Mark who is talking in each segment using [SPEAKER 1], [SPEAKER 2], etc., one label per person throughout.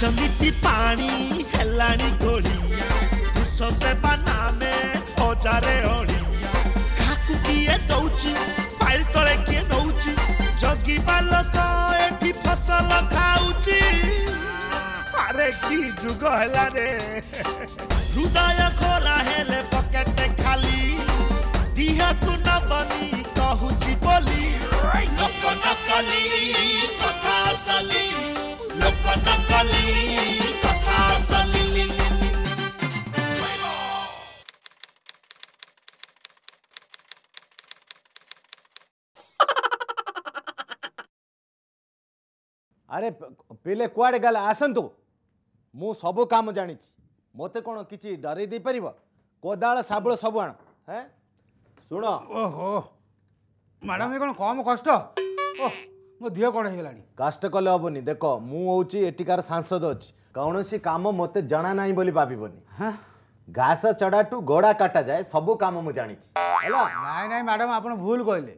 [SPEAKER 1] जमीती पानी हेलाणी गोलिया दूसो से बनामे हजारे ओलिया काकु किए दौची फाइल तले किए नौची जगी बालक एठी फसल खाउची अरे की जुग हला रे हृदय खोला हेले पकेट खाली दिहकु न बनी कहूची
[SPEAKER 2] ଆରେ ପିଲେ କୁଆଡ଼େ ଗଲେ ଆସନ୍ତୁ ମୁଁ ସବୁ କାମ ଜାଣିଛି ମୋତେ କ'ଣ କିଛି ଡରେଇ ଦେଇପାରିବ କୋଦାଳ ଶାବଳ ସବୁ ଆଣ ହେ ଶୁଣ ଓହୋ ମ୍ୟାଡ଼ାମ୍ କ'ଣ କମ୍ କଷ୍ଟ ଓ ମୋ ଦେହ କ'ଣ ହେଇଗଲାଣି କାଷ୍ଟ କଲେ ହବନି ଦେଖ ମୁଁ ହଉଛି ଏଠିକାର ସାଂସଦ ଅଛି କୌଣସି କାମ ମୋତେ ଜଣା ନାହିଁ ବୋଲି ଭାବିବନି ଘାସ ଚଡ଼ାଠୁ ଗୋଡ଼ା କଟାଯାଏ ସବୁ କାମ ମୁଁ ଜାଣିଛି ହେଲା ନାଇଁ ନାଇଁ ମ୍ୟାଡ଼ାମ୍ ଆପଣ ଭୁଲ କହିଲେ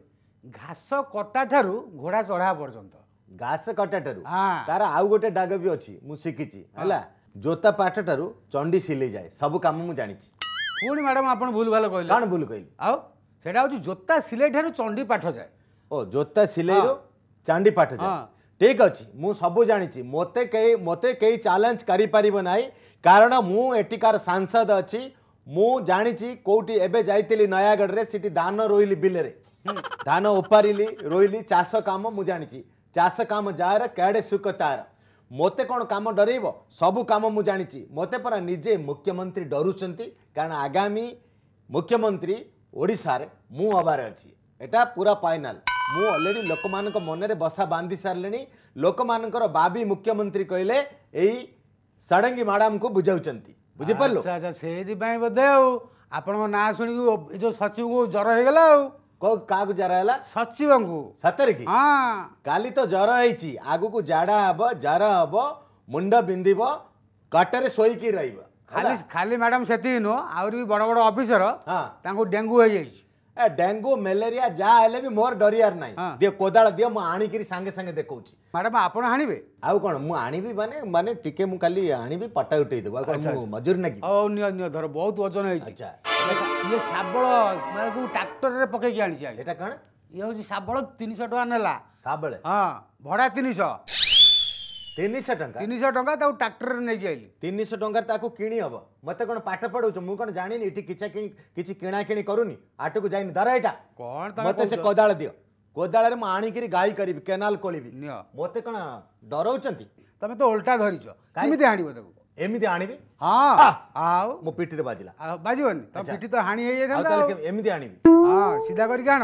[SPEAKER 2] ଘାସ କଟା ଠାରୁ ଘୋଡ଼ା ଚଢ଼ା ପର୍ଯ୍ୟନ୍ତ ଘାସ କଟା ଠାରୁ ତାର ଆଉ ଗୋଟେ ଡାଗ ବି ଅଛି ମୁଁ ଶିଖିଛି ହେଲା ଜୋତା ପାଠ ଠାରୁ ଚଣ୍ଡି ସିଲେଇ ଯାଏ ସବୁ କାମ ମୁଁ ଜାଣିଛି ପୁଣି ମ୍ୟାଡ଼ାମ୍ ଆପଣ ଭୁଲ ଭାଲ କହିଲେ କ'ଣ ଭୁଲ କହିଲେ ଆଉ ସେଇଟା ହେଉଛି ଜୋତା ସିଲେଇ ଠାରୁ ଚଣ୍ଡି ପାଠ ଯାଏ ଓ ଜୋତା ସିଲେଇରୁ ଚାଣ୍ଡିପାଠ ଠିକ ଅଛି ମୁଁ ସବୁ ଜାଣିଛି ମୋତେ କେହି ମୋତେ କେହି ଚ୍ୟାଲେଞ୍ଜ କରିପାରିବ ନାହିଁ କାରଣ ମୁଁ ଏଠିକାର ସାଂସଦ ଅଛି ମୁଁ ଜାଣିଛି କେଉଁଠି ଏବେ ଯାଇଥିଲି ନୟାଗଡ଼ରେ ସେଠି ଧାନ ରୋଇଲି ବିଲରେ ଧାନ ଉପାରିଲି ରୋଇଲି ଚାଷ କାମ ମୁଁ ଜାଣିଛି ଚାଷ କାମ ଯାହାର କେଡ଼େ ସୁଖ ତାର ମୋତେ କ'ଣ କାମ ଡରେଇବ ସବୁ କାମ ମୁଁ ଜାଣିଛି ମୋତେ ପରା ନିଜେ ମୁଖ୍ୟମନ୍ତ୍ରୀ ଡରୁଛନ୍ତି କାରଣ ଆଗାମୀ ମୁଖ୍ୟମନ୍ତ୍ରୀ ଓଡ଼ିଶାରେ ମୁଁ ହେବାରେ ଅଛି ଏଇଟା ପୁରା ଫାଇନାଲ୍ ମୁଁ ଅଲରେଡ଼ି ଲୋକମାନଙ୍କ ମନରେ ବସା ବାନ୍ଧି ସାରିଲିଣି ଲୋକମାନଙ୍କର ବାବି ମୁଖ୍ୟମନ୍ତ୍ରୀ କହିଲେ ଏଇ ଷଡ଼ଙ୍ଗୀ ମ୍ୟାଡ଼ାମଙ୍କୁ ବୁଝାଉଛନ୍ତି ବୁଝିପାରିଲୁ ସେଇଥିପାଇଁ ବୋଧେ ଆଉ ଆପଣଙ୍କ ନାଁ ଶୁଣିକି ଏ ଯେଉଁ ସଚିବଙ୍କୁ ଜ୍ୱର ହେଇଗଲା ଆଉ କାହାକୁ ଜ୍ୱର ହେଲା ସଚିବଙ୍କୁ ସତରେ କି କାଲି ତ ଜ୍ୱର ହେଇଛି ଆଗକୁ ଝାଡ଼ା ହବ ଜ୍ୱର ହବ ମୁଣ୍ଡ ବିନ୍ଧିବ କଟରେ ଶୋଇକି ରହିବ ଖାଲି ଖାଲି ମ୍ୟାଡ଼ାମ୍ ସେତିକି ନୁହଁ ଆହୁରି ବି ବଡ଼ ବଡ଼ ଅଫିସର ତାଙ୍କୁ ଡେଙ୍ଗୁ ହେଇଯାଇଛି ए डेंगू मलेरिया जहाँ हेले भी मोर डरियार ना हाँ। दिए कोदाल दिए मु आणिकी सांगे सांगे देखौछि मैडम आपण हाणिबे आउ कोन मु आणिबी माने माने टिके मु खाली आणिबी पटा उठै देबो कोन मु अच्छा। मजूर ना कि ओ नियो नियो धर बहुत वजन होइछि अच्छा ये साबळ माने को ट्रैक्टर रे पके के आनिछि एटा कोन ये होछि साबळ 300 टका नेला साबळ हां भड़ा 300 ତିନିଶହ ଟଙ୍କା ତିନିଶହ ଟଙ୍କା ତାକୁ ଟ୍ରାକ୍ଟରରେ ନେଇକି ଆଇଲି ତିନିଶହ ଟଙ୍କାରେ ତାକୁ କିଣି ହବ ମତେ କଣ ପାଠ ପଢଉଛ ମୁଁ କଣ ଜାଣିନି ଏଠି କିଛି କିଛି କିଣା କିଣି କରୁନି ଆଟକୁ ଯାଇନି ଧର ଏଇଟା କଣ ମତେ ସେ କୋଦାଳ ଦିଅ କୋଦାଳରେ ମୁଁ ଆଣିକିରି ଗାଈ କରିବି କେନାଲ ଖୋଳିବି ମତେ କଣ ଡରଉଛନ୍ତି ତମେ ତ ଓଲଟା ଧରିଛ କେମିତି ଆଣିବ ତାକୁ ଏମିତି ଆଣିବି ହଁ ଆଉ ମୋ ପିଠିରେ ବାଜିଲା ବାଜିବନି ତମ ପିଠି ତ ହାଣି ହେଇଯାଇଥାନ୍ତା ଏମିତି ଆଣିବି ହଁ ସିଧା କରିକି ଆଣ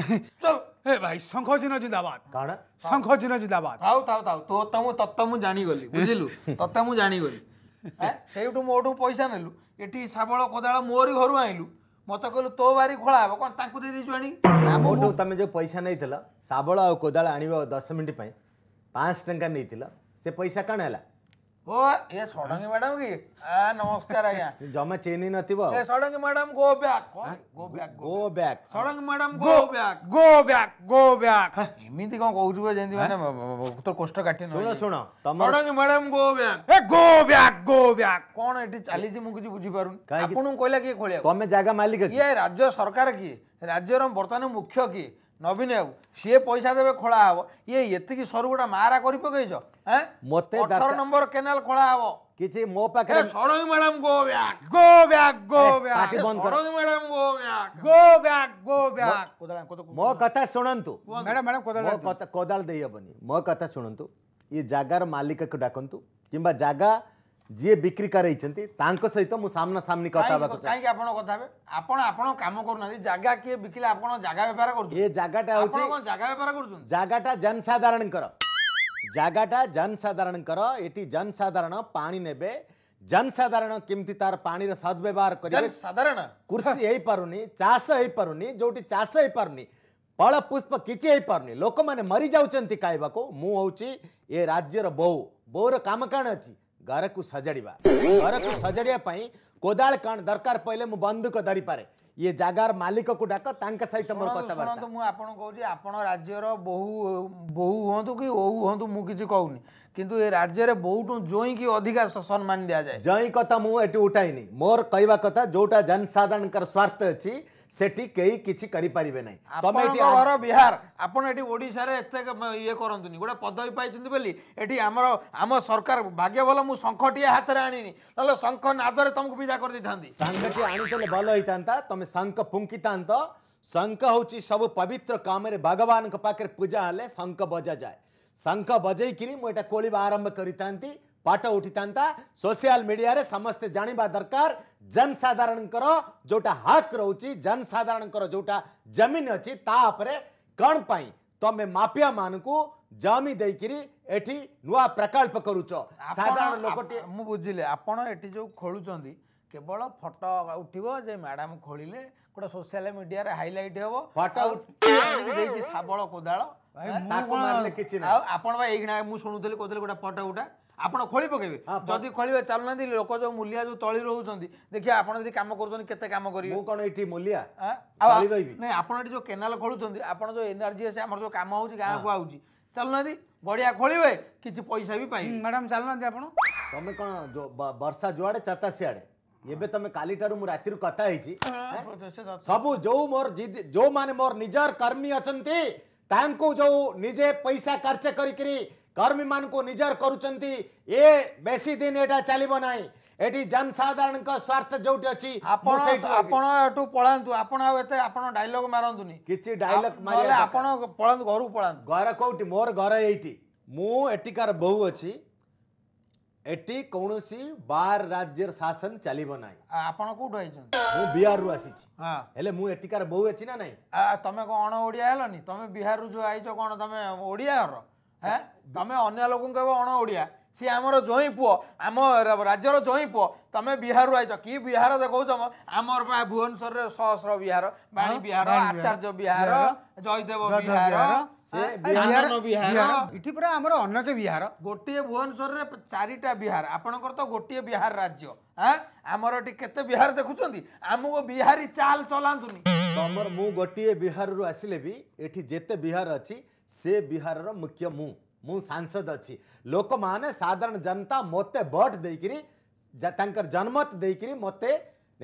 [SPEAKER 3] ଏ ଭାଇ ଶଙ୍ଖ ଚିହ୍ନ ଜିନ୍ଦାବାଦ କାଣା ଶଙ୍ଖ ଚିହ୍ନ ଜିନ୍ଦାବାଦ ଆଉ ତାଉ ତାଉ ତୋ ତମ ତତ୍ତ ମୁଁ ଜାଣିଗଲି ବୁଝିଲୁ ତତେ ମୁଁ ଜାଣିଗଲି ସେଇଠୁ ମୋଠୁ ପଇସା ନେଲୁ ଏଠି ଶାବଳ କୋଦାଳ ମୋରି ଘରୁ ଆଣିଲୁ ମତେ କହିଲୁ ତୋ ବାରି ଖୋଳା ହବ କ'ଣ ତାଙ୍କୁ ଦେଇ ଦେଇଛୁ ଆଣି
[SPEAKER 2] ମୋଠୁ ତମେ ଯେଉଁ ପଇସା ନେଇଥିଲ ଶାବଳ ଆଉ କୋଦାଳ ଆଣିବ ଦଶ ମିନିଟ୍ ପାଇଁ ପାଞ୍ଚଶହ ଟଙ୍କା ନେଇଥିଲ ସେ ପଇସା କ'ଣ ହେଲା
[SPEAKER 3] ଓ ଏ ଷଡ଼ଙ୍ଗୀ ମ୍ୟାଡାମ କି ଆ ନମସ୍କାର ଆଜ୍ଞା
[SPEAKER 2] ଜମା ଚିହ୍ନି ନଥିବ ଏ
[SPEAKER 3] Sarangi madam go back go back go back Sarangi madam go back go back go back ଏମିତି କଣ କହୁଛୁ ଯେମିତି ମାନେ ତୋ କୋଷ୍ଠ କାଟି ଶୁଣ ଶୁଣ ଷଡ଼ଙ୍ଗୀ ମ୍ୟାଡାମ ଗୋ ବ୍ୟାକ୍ ଏ ଗୋ ବ୍ୟାକ୍ ଗୋ ବ୍ୟାକ୍ କଣ ଏଠି ଚାଲିଛି ମୁଁ କିଛି ବୁଝିପାରୁନି ଆପଣଙ୍କୁ କହିଲା କିଏ ଖୋଳିଆ ତମେ ଜାଗା ମାଲିକ କିଏ ରାଜ୍ୟ ସରକାର କିଏ ରାଜ୍ୟର ବର୍ତ୍ତମାନ ମୁଖ୍ୟ କିଏ নবীন বাবু সি পয়সা দেবে খোলা হব ইয়ে এতিকি সরু গোটা মারা করে পকাইছ হ্যাঁ মতে অঠর নম্বর কেনাল খোলা হব
[SPEAKER 2] কিছু মো পাখে Saroj
[SPEAKER 3] madam go back
[SPEAKER 2] go back go back party বন্ধ করো Saroj
[SPEAKER 3] madam go back
[SPEAKER 2] go back go back কোদাল কোদাল মো কথা শুনন্তু ম্যাডাম ম্যাডাম কোদাল মো কোদাল দেই হবনি মো কথা শুনন্তু ই জাগার মালিককে ডাকন্তু কিংবা জাগা ଯିଏ ବିକ୍ରି କରେଇଛନ୍ତି ତାଙ୍କ ସହିତ ମୁଁ ସାମ୍ନା ସାମ୍ନି କଥା ହେବାକୁ କାହିଁକି ଆପଣ କଥା ହେବେ ଆପଣ ଆପଣ କାମ କରୁନାହାନ୍ତି ଜାଗା କିଏ ବିକିଲେ ଆପଣ ଜାଗା ବେପାର କରୁଛନ୍ତି ଏ ଜାଗାଟା ହେଉଛି ଜାଗା ବେପାର କରୁଛନ୍ତି ଜାଗାଟା ଜନସାଧାରଣଙ୍କର ଜାଗାଟା ଜନସାଧାରଣଙ୍କର ଏଠି ଜନସାଧାରଣ ପାଣି ନେବେ ଜନସାଧାରଣ କେମିତି ତାର ପାଣିର ସଦ୍ବ୍ୟବହାର କରିବେ ସାଧାରଣ କୃଷି ହେଇପାରୁନି ଚାଷ ହେଇପାରୁନି ଯୋଉଠି ଚାଷ ହେଇପାରୁନି ଫଳ ପୁଷ୍ପ କିଛି ହେଇପାରୁନି ଲୋକମାନେ ମରିଯାଉଛନ୍ତି ଖାଇବାକୁ ମୁଁ ହେଉଛି ଏ ରାଜ୍ୟର ବୋଉ ବୋଉର କାମ କାଣ ଅଛି ଘରକୁ ସଜାଡ଼ିବା ଘରକୁ ସଜାଡ଼ିବା ପାଇଁ କୋଦାଳ କ'ଣ ଦରକାର ପଡ଼ିଲେ ମୁଁ ବନ୍ଧୁକ ଧରିପାରେ ଇଏ ଜାଗାର ମାଲିକକୁ ଡାକ ତାଙ୍କ ସହିତ ମୋର କଥାବାର୍ତ୍ତା
[SPEAKER 3] ମୁଁ ଆପଣ କହୁଛି ଆପଣ ରାଜ୍ୟର ବହୁ ବହୁ ହୁଅନ୍ତୁ କି ଓଉ ହୁଅନ୍ତୁ ମୁଁ କିଛି କହୁନି किंतु ये राज्य रे बहुत जोई कि अधिका सम्मान दिया जाए
[SPEAKER 2] जई कथा मु एटी मोर कहवा कथा जोटा जनसाधारण स्वार्थ अच्छी सेठी केही किछि करि परिबे नै तमे एटी घर बिहार
[SPEAKER 3] आपण एटी ओडिसा रे एते ये करंतुनी गोटा पदवी पाइचंती बोली एटी हमर सरकार भाग्य भल मु शंखटिए हाथ रे आनिनी नले शंख नादरे तुमको विदा कर दिथांती शंखटी आनितले
[SPEAKER 2] भल होइतांता तमे शंख फुंकितांत शंख होची सब पवित्र कामरे भगवान के पाकर पूजा हले शंख बजा जाए ଶଙ୍ଖ ବଜେଇକିରି ମୁଁ ଏଇଟା କୋଳିବା ଆରମ୍ଭ କରିଥାନ୍ତି ପାଠ ଉଠିଥାନ୍ତା ସୋସିଆଲ ମିଡ଼ିଆରେ ସମସ୍ତେ ଜାଣିବା ଦରକାର ଜନସାଧାରଣଙ୍କର ଯେଉଁଟା ହକ୍ ରହୁଛି ଜନସାଧାରଣଙ୍କର ଯେଉଁଟା ଜମିନ ଅଛି ତା ଉପରେ କ'ଣ ପାଇଁ ତମେ ମାଫିଆମାନଙ୍କୁ ଜମି ଦେଇକିରି ଏଠି ନୂଆ ପ୍ରକଳ୍ପ କରୁଛ
[SPEAKER 1] ସାଧାରଣ ଲୋକଟିଏ
[SPEAKER 3] ମୁଁ ବୁଝିଲି ଆପଣ ଏଠି ଯେଉଁ ଖୋଳୁଛନ୍ତି କେବଳ ଫଟୋ ଉଠିବ ଯେ ମ୍ୟାଡ଼ାମ୍ ଖୋଳିଲେ ଗୋଟେ ସୋସିଆଲ ମିଡ଼ିଆରେ ହାଇଲାଇଟ୍ ହେବ ଫଟୋ ଦେଇଛି ଶାବଳ କୋଦାଳ ତାକୁ ମାରିଲେ କିଛି ନାହିଁ ଆଉ ଆପଣ ବା ଏଇକିଣା ମୁଁ ଶୁଣୁଥିଲି କହୁଥିଲି ଗୋଟେ ଫଟୋ ଉଠା ଆପଣ ଖୋଳି ପକେଇବେ ଯଦି ଖୋଳିବେ ଚାଲୁନାହାନ୍ତି ଲୋକ ଯୋଉ ମୂଲିଆ ଯୋଉ ତଳି ରହୁଛନ୍ତି ଦେଖିବା ଆପଣ ଯଦି କାମ କରୁଛନ୍ତି କେତେ କାମ କରିବେ ମୁଁ କଣ ଏଠି ମୂଲିଆ ନାଇଁ ଆପଣ ଏଠି ଯୋଉ କେନାଲ ଖୋଳୁଛନ୍ତି ଆପଣ ଯୋଉ ଏନର୍ଜି ଆସି ଆମର ଯୋଉ କାମ ହଉଛି ଗାଁକୁ ଆଉଛି ଚାଲୁନାହାନ୍ତି ଗଡ଼ିଆ ଖୋଳିବେ କିଛି ପଇସା ବି ପାଇବେ ମ୍ୟାଡ଼ାମ୍ ଚାଲୁନାହାନ୍ତି ଆପଣ
[SPEAKER 2] ତମେ କଣ ବର୍ଷା ଯୁଆଡ଼େ ଚାତା ସିଆଡ଼େ ଏବେ ତମେ କାଲିଠାରୁ ମୁଁ ରାତିରୁ କଥା ହେଇଛି ସବୁ ଯୋଉ ମୋର ଯୋଉମାନେ ମୋର ନିଜର କର୍ମୀ ଅଛନ୍ତି ତାଙ୍କୁ ଯେଉଁ ନିଜେ ପଇସା ଖର୍ଚ୍ଚ କରିକିରି କର୍ମୀମାନଙ୍କୁ ନିଜର କରୁଛନ୍ତି ଏ ବେଶୀ ଦିନ ଏଇଟା ଚାଲିବ ନାହିଁ ଏଠି ଜନସାଧାରଣଙ୍କ ସ୍ୱାର୍ଥ ଯୋଉଠି ଅଛି ଆପଣ ଆପଣ ଏଠୁ ପଳାନ୍ତୁ ଆପଣ ଆଉ ଏତେ ଆପଣ ଡାଇଲଗ ମାରନ୍ତୁନି କିଛି ଡାଇଲଗ ମାରିଲେ ଆପଣ ପଳାନ୍ତୁ ଘରକୁ ପଳାନ୍ତୁ ଘର କୋଉଠି ମୋର ଘର ଏଇଠି ମୁଁ ଏଠିକାର ବୋହୁ ଅଛି ଏଠି କୌଣସି ବାର ରାଜ୍ୟର ଶାସନ ଚାଲିବ ନାହିଁ
[SPEAKER 3] ଆପଣ କୋଉଠୁ ଆଇଛନ୍ତି
[SPEAKER 2] ମୁଁ ବିହାରରୁ ଆସିଛି ହେଲେ ମୁଁ ଏଠିକାର ବୋହୁ ଅଛି ନା ନାହିଁ
[SPEAKER 3] ତମେ କ'ଣ ଅଣ ଓଡ଼ିଆ ହେଲନି ତମେ ବିହାରରୁ ଯୋଉ ଆଇଛ କ'ଣ ତମେ ଓଡ଼ିଆ ଘର ହେ ତମେ ଅନ୍ୟ ଲୋକଙ୍କୁ କେବେ ଅଣ ଓଡ଼ିଆ সি আমার জয়ী পুয় আমার রাজ্যর জয়ী পুয় তুমি বিহার আইছ কি বিহার দেখছ আমার বা ভুবনেশ্বরের সহস্র বিহার বাণী বিহার আচার্য বিহার জয়দেব বিহার বিহার এটি পুরা আমার অনেক বিহার গোটিয়ে ভুবনেশ্বরের চারিটা বিহার আপনার তো গোটিয়ে বিহার রাজ্য হ্যাঁ আমার এটি কেতে বিহার দেখুছেন আমি বিহারী চাল
[SPEAKER 2] চলাতুনি তোমার মু গোটিয়ে বিহারু আসলে বি এটি যেতে বিহার অছি সে বিহারর মুখ্য মু ମୁଁ ସାଂସଦ ଅଛି ଲୋକମାନେ ସାଧାରଣ ଜନତା ମୋତେ ଭୋଟ୍ ଦେଇକିରି ତାଙ୍କର ଜନମତ ଦେଇକିରି ମୋତେ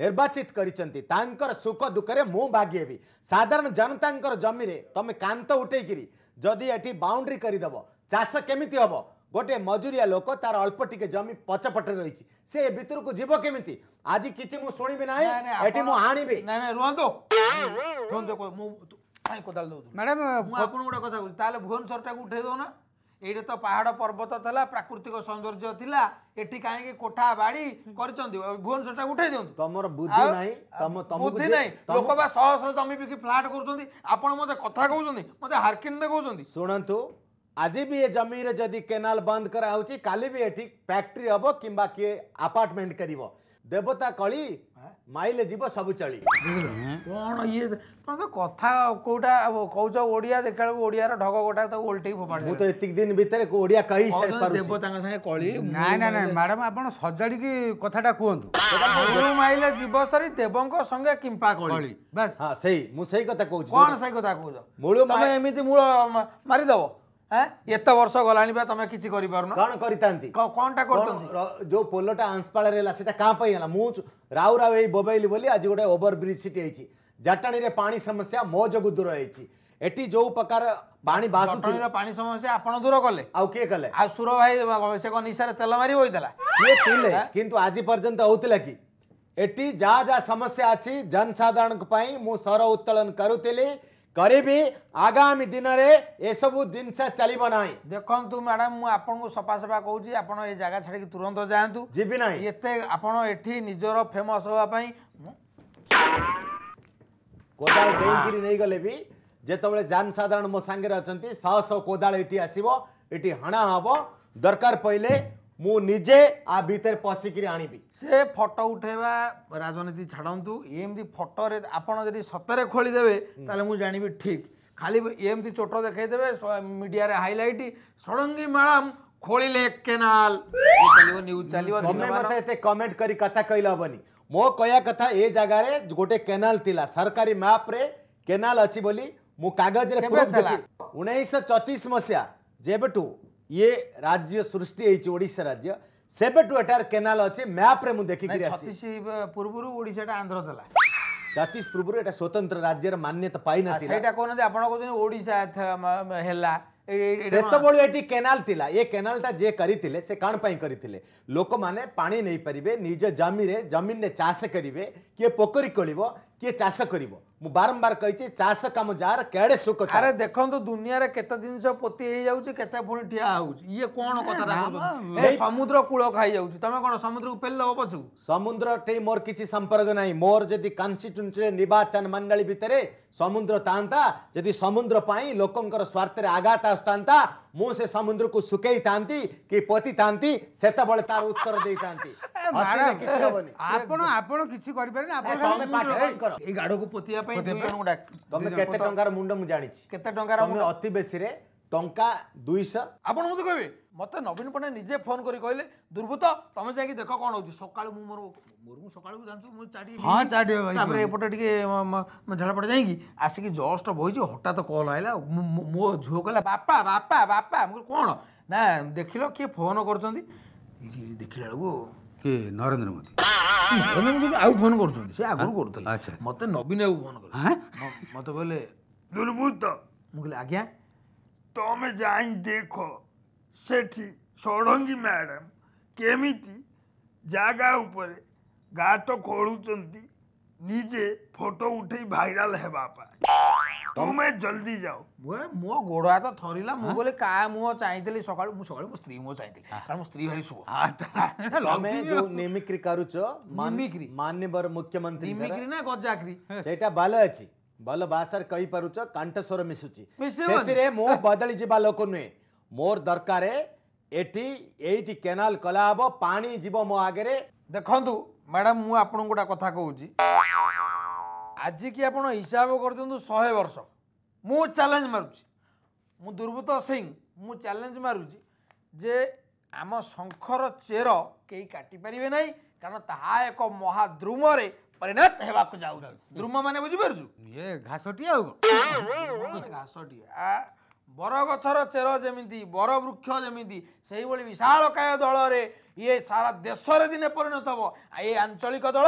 [SPEAKER 2] ନିର୍ବାଚିତ କରିଛନ୍ତି ତାଙ୍କର ସୁଖ ଦୁଃଖରେ ମୁଁ ଭାଗି ହେବି ସାଧାରଣ ଜନତାଙ୍କର ଜମିରେ ତମେ କାନ୍ତ ଉଠେଇକିରି ଯଦି ଏଠି ବାଉଣ୍ଡ୍ରି କରିଦେବ ଚାଷ କେମିତି ହେବ ଗୋଟିଏ ମଜୁରିଆ ଲୋକ ତାର ଅଳ୍ପ ଟିକେ ଜମି ପଛପଟରେ ରହିଛି ସେ ଭିତରକୁ ଯିବ କେମିତି ଆଜି କିଛି ମୁଁ ଶୁଣିବି ନାହିଁ ଏଠି ମୁଁ ଆଣିବି ନାଇଁ ନାଇଁ ରୁହନ୍ତୁ ରୁହନ୍ତୁ ମୁଁ
[SPEAKER 3] କାଇଁ କଥା ଦଉଥିଲି
[SPEAKER 2] ମ୍ୟାଡ଼ାମ୍ ମୁଁ
[SPEAKER 3] ଆପଣଙ୍କୁ ଗୋଟେ କଥା କହୁଛି ତାହେଲେ ଭୁବନେଶ୍ୱରଟାକୁ ଉଠେଇ ଦେଉନା ଏଇଠି ତ ପାହାଡ଼ ପର୍ବତ ଥିଲା ପ୍ରାକୃତିକ ସୌନ୍ଦର୍ଯ୍ୟ ଥିଲା ଏଠି କାହିଁକି କୋଠା ବାଡ଼ି କରିଛନ୍ତି ଭୁବନେଶ୍ୱରଟା ଉଠେଇ ଦିଅନ୍ତୁ ତମର
[SPEAKER 2] ବୁଦ୍ଧି ନାହିଁ ଲୋକ ବା ଶହ ଶହ ଜମି ବିକି ଫ୍ଲାଟ କରୁଛନ୍ତି ଆପଣ ମୋତେ କଥା କହୁଛନ୍ତି ମୋତେ ହାରକିନ୍ଦା କହୁଛନ୍ତି ଶୁଣନ୍ତୁ আজি বি এ জমিরে যদি কেনাল বন্ধ করা হচ্ছে কালি বি এটি ফ্যাক্টরি হব কিংবা কিয়ে আপার্টমেন্ট করিব দেবতা কলি মাইলে যাব সবু চলি কোণ ইয়ে তো কথা কোটা কৌচ ওড়িয়া দেখা
[SPEAKER 3] বেড়ে ওড়িয়ার ঢগ গোটা তো উল্টেই ফোপাড় মু তো
[SPEAKER 2] এতিক দিন ভিতরে ওড়িয়া কই সারি পারু দেবতা
[SPEAKER 3] সঙ্গে কলি না না না
[SPEAKER 2] ম্যাডাম আপন সজাড়ি কি কথাটা কুহন্তু
[SPEAKER 3] মাইলে জীব সরি দেবঙ্ক সঙ্গে কিম্পা কলি বাস হ্যাঁ সেই মু সেই কথা কউছি কোন সেই কথা কউছ মূল তুমি এমিতি মূল মারি দব ଏତେ ବର୍ଷ ଗଲାଣି ବା ତମେ କିଛି କରିପାରୁନ କ'ଣ କରିଥାନ୍ତି କ'ଣଟା
[SPEAKER 2] କରୁଛନ୍ତି ଯୋଉ ପୋଲଟା ଆଂଶପାଳରେ ହେଲା ସେଟା କାଁ ପାଇଁ ହେଲା ମୁଁ ରାଉ ରାଉ ହେଇ ବୋବେଇଲି ବୋଲି ଆଜି ଗୋଟେ ଓଭର ବ୍ରିଜ୍ ସେଠି ହେଇଛି ଜାଟାଣୀରେ ପାଣି ସମସ୍ୟା ମୋ ଯୋଗୁଁ ଦୂର ହେଇଛି ଏଠି ଯୋଉ ପ୍ରକାର ପାଣି ବାସୁଥିବ
[SPEAKER 3] ପାଣି ସମସ୍ୟା ଆପଣ ଦୂର କଲେ ଆଉ କିଏ କଲେ ଆଉ ସୁର ଭାଇ ସେ କ'ଣ ନିଶାରେ
[SPEAKER 2] ତେଲ ମାରି ହୋଇଥିଲା ସିଏ ଥିଲେ କିନ୍ତୁ ଆଜି ପର୍ଯ୍ୟନ୍ତ ହଉଥିଲା କି ଏଠି ଯାହା ଯାହା ସମସ୍ୟା ଅଛି ଜନସାଧାରଣଙ୍କ ପାଇଁ ମୁଁ ସ୍ୱର ଉତ୍ତୋଳନ କରୁଥିଲି କରିବି ଆଗାମୀ ଦିନରେ ଏସବୁ ଜିନିଷ ଚାଲିବ ନାହିଁ
[SPEAKER 3] ଦେଖନ୍ତୁ ମ୍ୟାଡ଼ାମ୍ ମୁଁ ଆପଣଙ୍କୁ ସଫା ସଫା କହୁଛି ଆପଣ ଏ ଜାଗା ଛାଡ଼ିକି ତୁରନ୍ତ ଯାଆନ୍ତୁ ଯିବି ନାହିଁ ଏତେ ଆପଣ ଏଠି ନିଜର ଫେମସ୍ ହେବା ପାଇଁ
[SPEAKER 2] କୋଦାଳ ଦେଇକିରି ନେଇଗଲେ ବି ଯେତେବେଳେ ଜନସାଧାରଣ ମୋ ସାଙ୍ଗରେ ଅଛନ୍ତି ଶହ ଶହ କୋଦାଳ ଏଠି ଆସିବ ଏଠି ହଣା ହେବ ଦରକାର ପଇଲେ ମୁଁ ନିଜେ ଆ ଭିତରେ ପଶିକିରି ଆଣିବି
[SPEAKER 3] ସେ ଫଟୋ ଉଠାଇବା ରାଜନୀତି ଛାଡ଼ନ୍ତୁ ଏମିତି ଫଟୋରେ ଆପଣ ଯଦି ସତରେ ଖୋଳିଦେବେ ତାହେଲେ ମୁଁ ଜାଣିବି ଠିକ୍ ଖାଲି ଏମିତି ଚୋଟ ଦେଖେଇଦେବେ ମିଡ଼ିଆରେ ହାଇଲାଇଟ୍ ଷଡ଼ଙ୍ଗୀ ମ୍ୟାଡ଼ାମ୍ ଖୋଳିଲେ କେନାଲ ଚାଲିବ ନ୍ୟୁଜ୍ ଚାଲିବ ମୋତେ
[SPEAKER 2] ଏତେ କମେଣ୍ଟ କରି କଥା କହିଲେ ହେବନି ମୋ କହିବା କଥା ଏ ଜାଗାରେ ଗୋଟେ କେନାଲ ଥିଲା ସରକାରୀ ମ୍ୟାପ୍ରେ କେନାଲ ଅଛି ବୋଲି ମୁଁ କାଗଜରେ ଉଣେଇଶହ ଚତିଶ ମସିହା ଯେବେଠୁ ये राज्य सृष्टि ओडिशा राज्य सेबेठु एटार केनाल अच्छे मैप्रे मुझे
[SPEAKER 3] पूर्व आंध्र देला
[SPEAKER 2] छत्तीस पूर्व स्वतंत्र राज्यर मान्यता पाई ना सेटा कोन जे आपण कोन ओडिसा हेला ସେତେବେଳେ ଏଠି କେନାଲ ଥିଲା ଏ କେନାଲଟା ଯିଏ କରିଥିଲେ ସେ କ'ଣ ପାଇଁ କରିଥିଲେ ଲୋକମାନେ ପାଣି ନେଇପାରିବେ ନିଜ ଜମିରେ ଜମିନରେ ଚାଷ କରିବେ ମୁଁ ବାରମ୍ବାର କହିଛି ଚାଷ କାମ ଯାହାର କେଡ଼େ ସୁଖ ଆରେ ଦେଖନ୍ତୁ ଦୁନିଆରେ କେତେ ଜିନିଷ ପୋତି ହେଇଯାଉଛି କେତେ ପୁଣି ଠିଆ ହେଉଛି ଇଏ କ'ଣ କଥାଟା ସମୁଦ୍ର କୂଳ ଖାଇଯାଉଛି ତମେ କ'ଣ ସମୁଦ୍ରକୁ ପେଲି ଦେବ ପଛୁ ସମୁଦ୍ରଟି ମୋର କିଛି ସମ୍ପର୍କ ନାହିଁ ମୋର ଯଦି କନଷ୍ଟିଚ୍ୟୁନ୍ସିରେ ନିର୍ବାଚନ ମଣ୍ଡଳୀ ଭିତରେ ସମୁଦ୍ର ଥାଆନ୍ତା ଯଦି ସମୁଦ୍ର ପାଇଁ ଲୋକଙ୍କର ସ୍ୱାର୍ଥରେ ଆଘାତ ଆସୁଥାନ୍ତା ମୁଁ ସେ ସମୁଦ୍ରକୁ ଶୁଖେଇଥାନ୍ତି କି ପତିଥାନ୍ତି ସେତେବେଳେ ତାର ଉତ୍ତର ଦେଇଥାନ୍ତି ଆପଣ
[SPEAKER 3] ଆପଣ କିଛି କରିପାରିବେ
[SPEAKER 2] ଏଇ ଗାଡକୁ କେତେ ଟଙ୍କାର ମୁଣ୍ଡ ମୁଁ ଜାଣିଛି କେତେ ଟଙ୍କାର ଅତି ବେଶୀରେ
[SPEAKER 3] ଟଙ୍କା ଦୁଇଶହ ଆପଣ ମୋତେ କହିବେ মতো নবীন পট্টনাক নিজে ফোন করে কহিলেন দুর্বৃত্ত তুমি যাই দেখ কম হচ্ছে সকাল মু মোর মোর সকাল জানছো মু চাটি হ্যাঁ চাটি তারপরে এপটে টিকে ঝাড়পটে যাইকি আসিকি জস্ট বইছি হঠাৎ কল আইলা মো ঝুও কহিলা বাপা বাপা বাপা আমি কোণ না দেখিল কি ফোন করছেন দেখিলা বেড়ে କିଏ ନରେନ୍ଦ୍ର ମୋଦି ନରେନ୍ଦ୍ର ମୋଦି ଆଉ ଫୋନ୍ କରୁଛନ୍ତି ସେ ଆଗରୁ କରୁଥିଲେ ମୋତେ ନବୀନ ବାବୁ ଫୋନ୍ କଲେ ମୋତେ କହିଲେ ଦୁର୍ବୃତ୍ତ ମୁଁ କହିଲି ଆଜ୍ଞା ତମେ ଯାଇ ଦେଖ શેઠી ଷୋଡ଼ଙ୍ଗୀ ମ୍ୟାଡ଼ାମ୍ କେମିତି ଜାଗା ଉପରେ ଗାତ ଖୋଳୁଛନ୍ତି ନିଜେ ଫଟୋ ଉଠେଇ ଭାଇରାଲ ହେବା ପାଇଁ ତମେ ଜଲ୍ଦି ଯାଅ ମୋ ଗୋଡ଼ ହାତ
[SPEAKER 2] ଥରିଲା ମୁଁ କହିଲି
[SPEAKER 3] କା ମୁହଁ ଚାହିଁଥିଲି ସକାଳୁ ମୁଁ ସକାଳୁ ମୋ ସ୍ତ୍ରୀ ମୁହଁ ଚାହିଁଥିଲି କାରଣ ମୋ ସ୍ତ୍ରୀ ଭାରି
[SPEAKER 2] ଶୁଭ ତମେ ଯୋଉ ନିମିକ୍ରି କରୁଛ ନିମିକ୍ରି ମାନ୍ୟବର ମୁଖ୍ୟମନ୍ତ୍ରୀ ନିମିକ୍ରି ନା ଗଜାକ୍ରି ସେଇଟା ଭଲ ଅଛି ଭଲ ଭାଷାରେ କହିପାରୁଛ କାଣ୍ଟସ୍ୱର ମିଶୁଛି ସେଥିରେ ମୁଁ ବଦଳି ଯିବା ଲୋକ ନୁହେଁ ମୋର ଦରକାର ଏଠି ଏଇଠି କେନାଲ କଲା ହବ ପାଣି ଯିବ ମୋ ଆଗରେ ଦେଖନ୍ତୁ ମ୍ୟାଡ଼ାମ ମୁଁ ଆପଣଙ୍କୁ ଗୋଟେ କଥା କହୁଛି
[SPEAKER 3] ଆଜିକି ଆପଣ ହିସାବ କରିଦିଅନ୍ତୁ ଶହେ ବର୍ଷ ମୁଁ ଚ୍ୟାଲେଞ୍ଜ ମାରୁଛି ମୁଁ ଦୁର୍ବୃତ ସିଂ ମୁଁ ଚ୍ୟାଲେଞ୍ଜ ମାରୁଛି ଯେ ଆମ ଶଙ୍ଖର ଚେର କେହି କାଟିପାରିବେ ନାହିଁ କାରଣ ତାହା ଏକ ମହାଦ୍ରୁମରେ ପରିଣତ ହେବାକୁ ଯାଉଛି ଦ୍ରୁମ ମାନେ ବୁଝିପାରୁଛୁ ଘାସଟିଏ ଆଉ ଘାସଟିଏ ବରଗଛର ଚେର ଯେମିତି ବରବୃକ୍ଷ ଯେମିତି ସେହିଭଳି ବିଶାଳକାୟ ଦଳରେ ଇଏ ସାରା ଦେଶରେ ଦିନେ ପରିଣତ ହେବ ଆଉ ଏ ଆଞ୍ଚଳିକ ଦଳ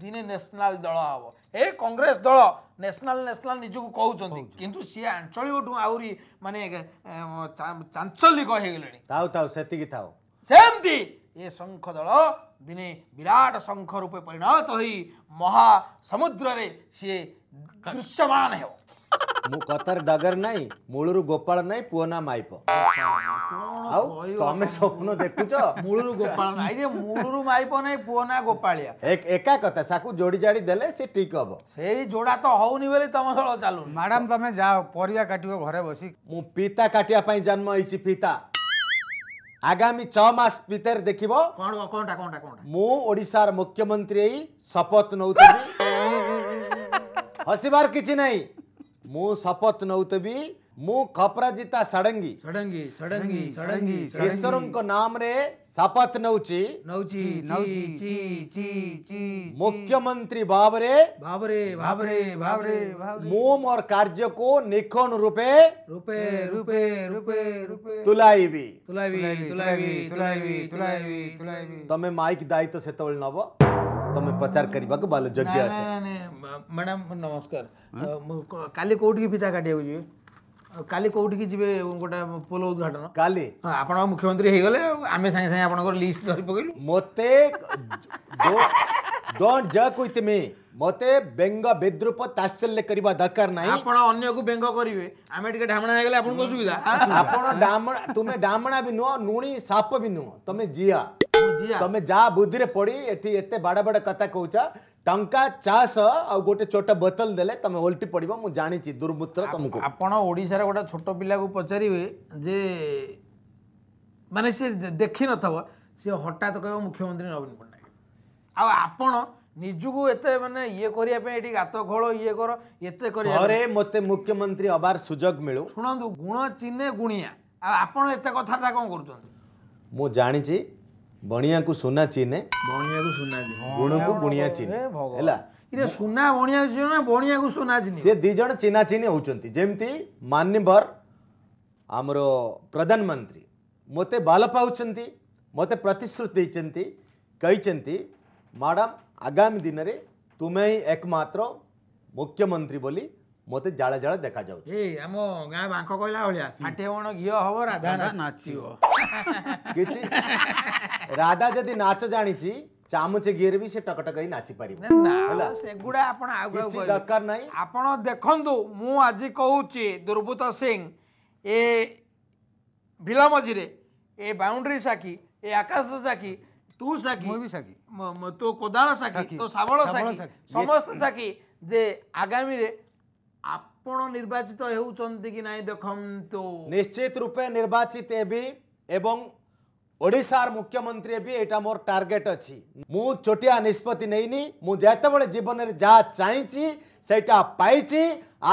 [SPEAKER 3] ଦିନେ ନ୍ୟାସନାଲ୍ ଦଳ ହେବ ଏ କଂଗ୍ରେସ ଦଳ ନ୍ୟାସନାଲ୍ ନ୍ୟାସନାଲ୍ ନିଜକୁ କହୁଛନ୍ତି କିନ୍ତୁ ସିଏ ଆଞ୍ଚଳିକଠୁ ଆହୁରି ମାନେ ଚାଞ୍ଚଲିକ ହେଇଗଲେଣି
[SPEAKER 2] ଥାଉ ଥାଉ ସେତିକି ଥାଉ
[SPEAKER 3] ସେମିତି ଏ ଶଙ୍ଖ ଦଳ ଦିନେ ବିରାଟ ଶଙ୍ଖ ରୂପେ ପରିଣତ ହୋଇ ମହାସମୁଦ୍ରରେ ସିଏ ଦୃଶ୍ୟମାନ ହେବ
[SPEAKER 2] ମୁଁ କଥାରେ ଡଗର ନାହିଁ ମୂଳରୁ ଗୋପାଳ ନାହିଁ ପୁଅ ନା ମାଇପ ଆଉ ତମେ ସ୍ୱପ୍ନ ଦେଖୁଛ ମୂଳରୁ ଗୋପାଳ
[SPEAKER 3] ନାହିଁ ମୂଳରୁ ମାଇପ ନାହିଁ ପୁଅ ନା ଗୋପାଳିଆ
[SPEAKER 2] ଏକା କଥା ସାକୁ ଯୋଡି ଜାଡି ଦେଲେ ସେ ଠିକ ହବ ସେଇ ଯୋଡା ତ ହଉନି ବୋଲି ତମ ସହ ଚାଲୁ ମ୍ୟାଡାମ ତମେ ଯାଅ ପରିବା କାଟିବ ଘରେ ବସି ମୁଁ ପିତା କାଟିବା ପାଇଁ ଜନ୍ମ ହେଇଛି ପିତା ଆଗାମୀ ଛଅ ମାସ ଭିତରେ ଦେଖିବ ମୁଁ ଓଡ଼ିଶାର ମୁଖ୍ୟମନ୍ତ୍ରୀ ଏଇ ଶପଥ ନଉଥିଲି ହସିବାର କିଛି ନାହିଁ मु शपथ नौतबी मु खपराजिता सड़ंगी सड़ंगी सड़ंगी सड़ंगी ईश्वर को नाम रे शपथ नौची नौची नौची ची ची ची मुख्यमंत्री बाबरे बाबरे बाबरे बाबरे मोम और कार्य को निखोन रूपे रूपे रूपे रूपे रूपे तुलाइबी तुलाइबी तुलाइबी तुलाइबी तुलाइबी तुलाइबी तमे माइक दायित्व सेतबेल नबो তো মে প্রচার করিবক বাল জায়গা আছে
[SPEAKER 3] ম্যাম নমস্কার কালই কোট কি পিতা কাটি হই গই কালই কোট কি জিবে পোলো উদ্বোধন কালই आपण মুখ্যমন্ত্রী হই গলে আমি সাং সাং আপন
[SPEAKER 2] লিস্ট ধরিব কই মোতে ডন্ট যাকইতে মে মোতে বেঙ্গ বিদ্রোহ তাহসেল ল করিবা দরকার নাই आपण
[SPEAKER 3] অন্য কো বেঙ্গ করিবে আমি টিকে ঢামনা হই গলে আপন অসুবিধা आपण
[SPEAKER 2] ডাম তুমি ডামনা বি নো নুনি সাপ বি নো তুমি জিয়া ତମେ ଯାହା ବୁଦ୍ଧିରେ ପଡି ଏଠି ଏତେ ବାଡ ବାଡ କଥା କହୁଛ ଟଙ୍କା ଚାଷ ଆଉ ଗୋଟେ ଛୋଟ ବୋତଲ ଦେଲେ ତମେ ଓଲଟି ପଡିବ ମୁଁ ଜାଣିଛି ଦୁର୍ବୃତ୍ତ ତମକୁ ଆପଣ ଓଡ଼ିଶାର ଗୋଟେ ଛୋଟ ପିଲାକୁ ପଚାରିବେ ଯେ ମାନେ ସେ ଦେଖିନଥିବ
[SPEAKER 3] ସିଏ ହଠାତ୍ କହିବ ମୁଖ୍ୟମନ୍ତ୍ରୀ ନବୀନ ପଟ୍ଟନାୟକ ଆଉ ଆପଣ ନିଜକୁ ଏତେ ମାନେ ଇଏ କରିବା ପାଇଁ ଏଠି ଗାତ ଖୋଳ ଇଏ କର ଏତେ କରିବା
[SPEAKER 2] ମୋତେ ମୁଖ୍ୟମନ୍ତ୍ରୀ ହବାର ସୁଯୋଗ ମିଳୁ ଶୁଣନ୍ତୁ
[SPEAKER 3] ଗୁଣ ଚିହ୍ନେ ଗୁଣିଆ ଆଉ ଆପଣ ଏତେ କଥାବାର୍ତ୍ତା କ'ଣ କରୁଛନ୍ତି
[SPEAKER 2] ମୁଁ ଜାଣିଛି ବଣିଆ କୁ ସୁନା ଚିହ୍ନେ
[SPEAKER 3] ବଣିଆ କୁ ସୁନା ଚିହ୍ନେ ଗୁଣକୁ ଗୁଣିଆ ଚିହ୍ନେ
[SPEAKER 2] ହେଲା ଇରେ ସୁନା ବଣିଆ ଚିହ୍ନେ ବଣିଆ କୁ ସୁନା ଚିହ୍ନେ ସେ ଦି ଜଣ ଚିହ୍ନା ଚିହ୍ନି ହେଉଛନ୍ତି ଯେମିତି ମାନ୍ୟବର ଆମର ପ୍ରଧାନମନ୍ତ୍ରୀ ମୋତେ ଭଲ ପାଉଛନ୍ତି ମୋତେ ପ୍ରତିଶ୍ରୁତି ଦେଇଛନ୍ତି କହିଛନ୍ତି ମ୍ୟାଡ଼ାମ୍ ଆଗାମୀ ଦିନରେ ତୁମେ ହିଁ ଏକମାତ୍ର ମୁଖ୍ୟମନ୍ତ୍ରୀ ବୋଲି ମୋତେ ଜାଳେ ଜାଳେ ଦେଖାଯାଉଛି
[SPEAKER 3] ଆମ ଗାଁ ବାଙ୍କ
[SPEAKER 2] କହିଲା ଭଳିଆ ଷାଠିଏ ଗୁଣ ଘିଅ ହବ ରାଧା ନାଚିବ କିଛି ରାଧା ଯଦି ନାଚ ଜାଣିଛି ଚାମଚ ଘିଅରେ ବି ସେ ଟକଟକ ହେଇ ନାଚି ପାରିବ ହେଲା ସେଗୁଡ଼ା ଆପଣ ଆଉ କିଛି ଦରକାର ନାହିଁ ଆପଣ ଦେଖନ୍ତୁ ମୁଁ ଆଜି କହୁଛି ଦୁର୍ବୃତ୍ତ ସିଂ
[SPEAKER 3] ଏ ଭିଲ ମଝିରେ ଏ ବାଉଣ୍ଡ୍ରି ସାକ୍ଷୀ ଏ ଆକାଶ ସାକ୍ଷୀ ତୁ ସାକ୍ଷୀ ମୁଁ ବି ସାକ୍ଷୀ ତୋ କୋଦାଳ ସାକ୍ଷୀ ତୋ ଶାବଳ ସାକ୍ଷୀ ସମସ୍ତେ ସାକ୍ଷୀ ଯେ ଆଗାମୀରେ আপন নির্বাচিত হেউচন্তি কি না
[SPEAKER 2] দেখন্তু নিশ্চিত রূপে নির্বাচিত এবি এবং ওড়শার মুখ্যমন্ত্রী এবি এটা মোর টার্গেট অোটিয়া নিষ্পতি নেইনি মু যেতবেলে জীবনের যা চাইছি সেইটা পাইছি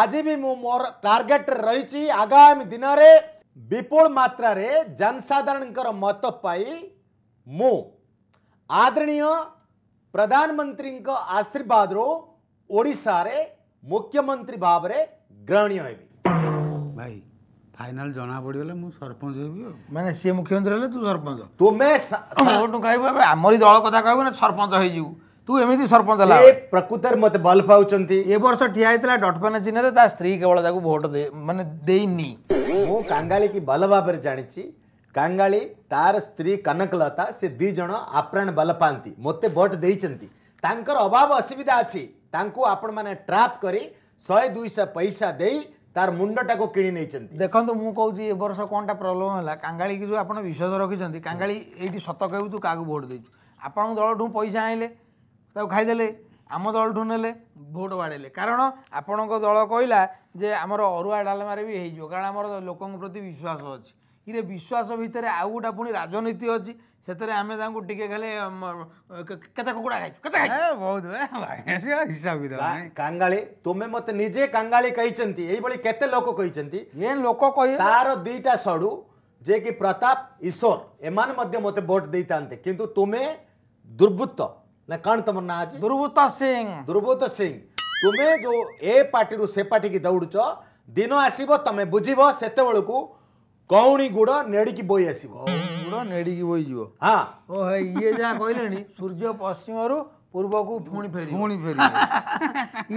[SPEAKER 2] আজি বি মু মোর টার্গেট রয়েছি আগামী দিনরে বিপুল মাত্রার জনসাধারণ মত পাই মু আদরণীয় প্রধানমন্ত্রীଙ୍କ আশীর্বাদରୁ ওড়শার ମୁଖ୍ୟମନ୍ତ୍ରୀ ଭାବରେ ଗ୍ରହଣୀୟ ହେବି
[SPEAKER 3] ଭାଇ ଫାଇନାଲ ଜଣା ପଡ଼ିଗଲେ ମୁଁ ସରପଞ୍ଚ ହେବି ଆଉ ମାନେ ସିଏ ମୁଖ୍ୟମନ୍ତ୍ରୀ ହେଲେ ତୁ ସରପଞ୍ଚ ତୁମେ କହିବୁ ଏବେ ଆମରି ଦଳ କଥା କହିବୁ ନା ସରପଞ୍ଚ ହେଇଯିବୁ ତୁ ଏମିତି ସରପଞ୍ଚ ହେଲା
[SPEAKER 2] ପ୍ରକୃତରେ ମୋତେ ଭଲ ପାଉଛନ୍ତି ଏ ବର୍ଷ ଠିଆ ହେଇଥିଲା ଡଟପାନ ଚିହ୍ନରେ ତା ସ୍ତ୍ରୀ କେବଳ ତାକୁ ଭୋଟ ମାନେ ଦେଇନି ମୁଁ କାଙ୍ଗାଳିକି ଭଲ ଭାବରେ ଜାଣିଛି କାଙ୍ଗାଳି ତାର ସ୍ତ୍ରୀ କନକଲତା ସେ ଦୁଇ ଜଣ ଆପ୍ରାଣ ଭଲ ପାଆନ୍ତି ମୋତେ ଭୋଟ ଦେଇଛନ୍ତି ତାଙ୍କର ଅଭାବ ଅସୁବିଧା ଅଛି ତାଙ୍କୁ ଆପଣମାନେ ଟ୍ରାପ୍ କରି ଶହେ ଦୁଇଶହ ପଇସା ଦେଇ ତାର ମୁଣ୍ଡଟାକୁ କିଣି ନେଇଛନ୍ତି
[SPEAKER 3] ଦେଖନ୍ତୁ ମୁଁ କହୁଛି ଏ ବର୍ଷ କ'ଣଟା ପ୍ରୋବ୍ଲେମ୍ ହେଲା କାଙ୍ଗାଳିକି ଯେଉଁ ଆପଣ ବିଶ୍ୱାସ ରଖିଛନ୍ତି କାଙ୍ଗାଳି ଏଇଠି ସତ କହିବୁ ତୁ କାହାକୁ ଭୋଟ୍ ଦେଇଛୁ ଆପଣଙ୍କ ଦଳଠୁ ପଇସା ଆଣିଲେ ତାକୁ ଖାଇଦେଲେ ଆମ ଦଳଠୁ ନେଲେ ଭୋଟ୍ ବାଡ଼େଇଲେ କାରଣ ଆପଣଙ୍କ ଦଳ କହିଲା ଯେ ଆମର ଅରୁଆ ଡାଲମାରେ ବି ହେଇଯିବ କାରଣ ଆମର ଲୋକଙ୍କ ପ୍ରତି ବିଶ୍ୱାସ ଅଛି ଇରେ ବିଶ୍ୱାସ ଭିତରେ ଆଉ ଗୋଟେ ପୁଣି ରାଜନୀତି ଅଛି ସେଥିରେ ଆମେ ତାଙ୍କୁ ଟିକେ ଖାଲି କେତେ କୁକୁଡ଼ା ଖାଇଛୁ କେତେ ବହୁତ
[SPEAKER 2] ହିସାବ କାଙ୍ଗାଳି ତୁମେ ମୋତେ ନିଜେ କାଙ୍ଗାଳି କହିଛନ୍ତି ଏଇଭଳି କେତେ ଲୋକ କହିଛନ୍ତି ଏ ଲୋକ କହି ତାର ଦୁଇଟା ସଡ଼ୁ ଯେ କି ପ୍ରତାପ ଈଶ୍ୱର ଏମାନେ ମଧ୍ୟ ମୋତେ ଭୋଟ ଦେଇଥାନ୍ତେ କିନ୍ତୁ ତୁମେ ଦୁର୍ବୃତ୍ତ ନା କ'ଣ ତମ ନାଁ ଅଛି ଦୁର୍ବୃତ୍ତ ସିଂ ଦୁର୍ବୃତ୍ତ ସିଂ ତୁମେ ଯେଉଁ ଏ ପାର୍ଟିରୁ ସେ ପାର୍ଟିକି ଦୌଡ଼ୁଛ ଦିନ ଆସିବ ତମେ ବୁଝିବ ସେତେବେଳକୁ କଉଣୀ ଗୁଡ଼ ନେଡ଼ିକି ବୋହି ଆସିବ ଗୁଡ଼ ନେଡ଼ିକି ବୋହିଯିବ ହଁ
[SPEAKER 3] ଓହୋ ଇଏ ଯାହା କହିଲେଣି ସୂର୍ଯ୍ୟ ପଶ୍ଚିମରୁ ପୂର୍ବକୁ ପୁଣି ଫେରି ପୁଣି ଫେରି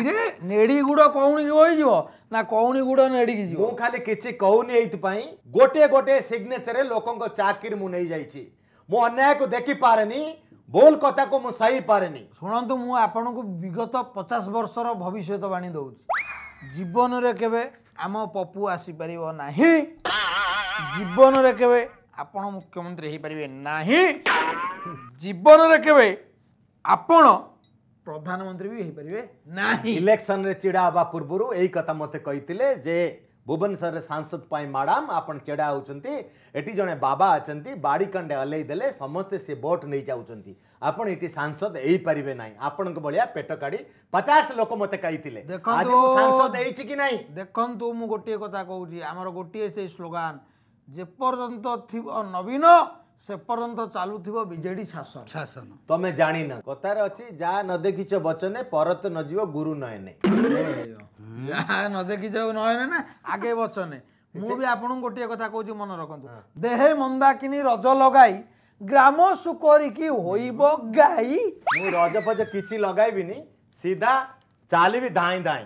[SPEAKER 2] ଇରେ ନେଡ଼ି ଗୁଡ଼ କଉଣୀକି ବୋହିଯିବ ନା କଉଣୀ ଗୁଡ଼ ନେଡ଼ିକି ଯିବ ମୁଁ ଖାଲି କିଛି କହୁନି ଏଇଥିପାଇଁ ଗୋଟିଏ ଗୋଟିଏ ସିଗ୍ନେଚରରେ ଲୋକଙ୍କ ଚାକିରି ମୁଁ ନେଇଯାଇଛି ମୁଁ ଅନ୍ୟାୟକୁ ଦେଖିପାରେନି ଭୁଲ କଥାକୁ ମୁଁ ସହି ପାରେନି ଶୁଣନ୍ତୁ ମୁଁ ଆପଣଙ୍କୁ ବିଗତ ପଚାଶ
[SPEAKER 3] ବର୍ଷର ଭବିଷ୍ୟତବାଣୀ ଦେଉଛି ଜୀବନରେ କେବେ ଆମ ପପୁ ଆସିପାରିବ ନାହିଁ জীবনরে কেবে আপনার মুখ্যমন্ত্রী হয়ে পারে না
[SPEAKER 2] জীবনরে কেবে আপনার
[SPEAKER 3] প্রধানমন্ত্রী বি হয়ে
[SPEAKER 2] না ইলেকশন রে চিড়া হওয়া পূর্বর এই কথা মতো কইতিলে যে ভুবনেশ্বরের সাংসদ পাই ম্যাডাম আপনার চেড়া হচ্ছেন এটি জনে বাবা অনেক বাড়ি কাণ্ডে অলাই দেলে সমস্তে সে ভোট নিয়ে যাচ্ছেন আপনার এটি সাংসদ এই পারিবে না আপনার ভাইয়া পেট কাড়ি পচাশ লোক মতো কাইলে সাংসদ
[SPEAKER 3] হয়েছি কি না দেখুন মু গোটিয়ে কথা কৌছি আমার গোটিয়ে সেই স্লোগান ଯେପର୍ଯ୍ୟନ୍ତ ଥିବ ନବୀନ ସେପର୍ଯ୍ୟନ୍ତ ଚାଲୁଥିବ ବିଜେଡି ଶାସନ ଶାସନ
[SPEAKER 2] ତମେ ଜାଣିନ କଥାରେ ଅଛି ଯାହା ନ ଦେଖିଛ ବଚନେ ପରତ ନ ଯିବ ଗୁରୁ ନୟନେ
[SPEAKER 3] ଯାହା ନ ଦେଖିଛ ନୟନେ ନା ଆଗେ ବଚନେ ମୁଁ ବି ଆପଣଙ୍କୁ ଗୋଟିଏ କଥା କହୁଛି ମନେ ରଖନ୍ତୁ ଦେହେ ମନ୍ଦାକିନି ରଜ ଲଗାଇ ଗ୍ରାମ
[SPEAKER 2] ସୁକରିକି ହୋଇବ ଗାଈ ମୁଁ ରଜ ଫଜ କିଛି ଲଗାଇବିନି ସିଧା ଚାଲିବି ଧାଇଁ ଧାଇଁ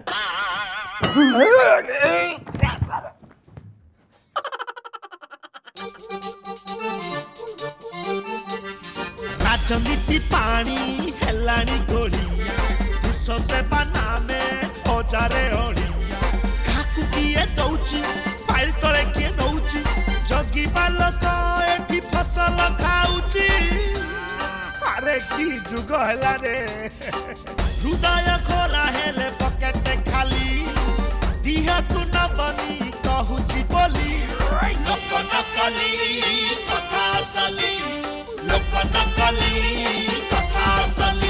[SPEAKER 1] राजनीति पानी हेलानी गोलिया देश सेवा नामे हजारे अड़िया काकू किए दौची फाइल तले किए नौची जगी बालक एठी फसल खाउची अरे की जुग हला रे हृदय खोला हेले पकेट खाली दिहकु नबनी कहूची बोली लोक नकली कथा सली Katakali, Katasali.